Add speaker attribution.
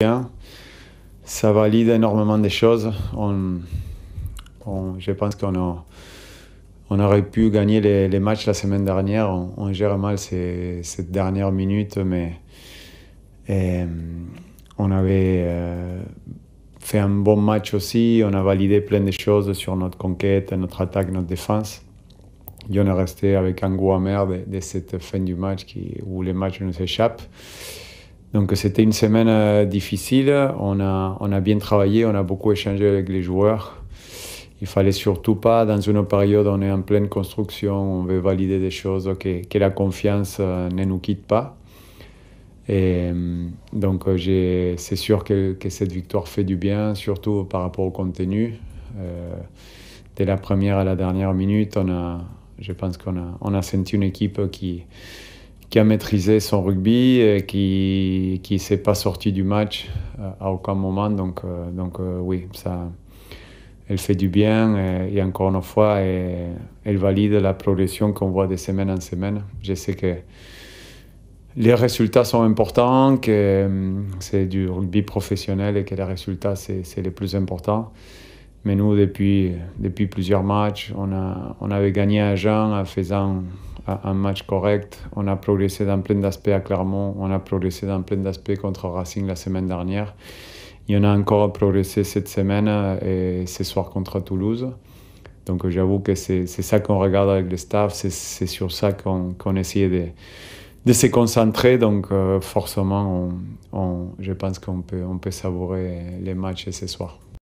Speaker 1: Bien. Ça valide énormément des choses. je pense qu'on on aurait pu gagner les, matchs la semaine dernière. On, gère mal ces, cette dernière minute, mais euh, on avait euh, fait un bon match aussi. On a validé plein de choses sur notre conquête, notre attaque, notre défense. Et on est resté avec un goût amer de, cette fin du match qui, où les matchs nous échappent. Donc c'était une semaine euh, difficile. On a, on a bien travaillé, on a beaucoup échangé avec les joueurs. Il fallait surtout pas, dans une période où on est en pleine construction, on veut valider des choses, que, la confiance euh, ne nous quitte pas. Et euh, donc c'est sûr que, cette victoire fait du bien, surtout par rapport au contenu. dès la première à la dernière minute, on a, je pense qu'on a, on a senti une équipe qui, qui a maîtrisé son rugby, et qui ne s'est pas sorti du match euh, à aucun moment. Donc, euh, donc euh, oui, ça, elle fait du bien. Et, encore une fois, et, elle valide la progression qu'on voit de semaine en semaine. Je sais que les résultats sont importants, que c'est du rugby professionnel et que les résultats, c'est le plus important. Mais nous, depuis, depuis plusieurs matchs, on, a, on avait gagné à Jean en faisant un match correct. On a progressé dans plein d'aspects à Clermont. On a progressé dans plein d'aspects contre Racing la semaine dernière. Il y en a encore progressé cette semaine et ce soir contre Toulouse. Donc j'avoue que c'est ça qu'on regarde avec le staff, c'est sur ça qu'on qu essayait de, de, se concentrer. Donc euh, forcément, on, on, je pense qu'on peut, on peut savourer les matchs ce soir.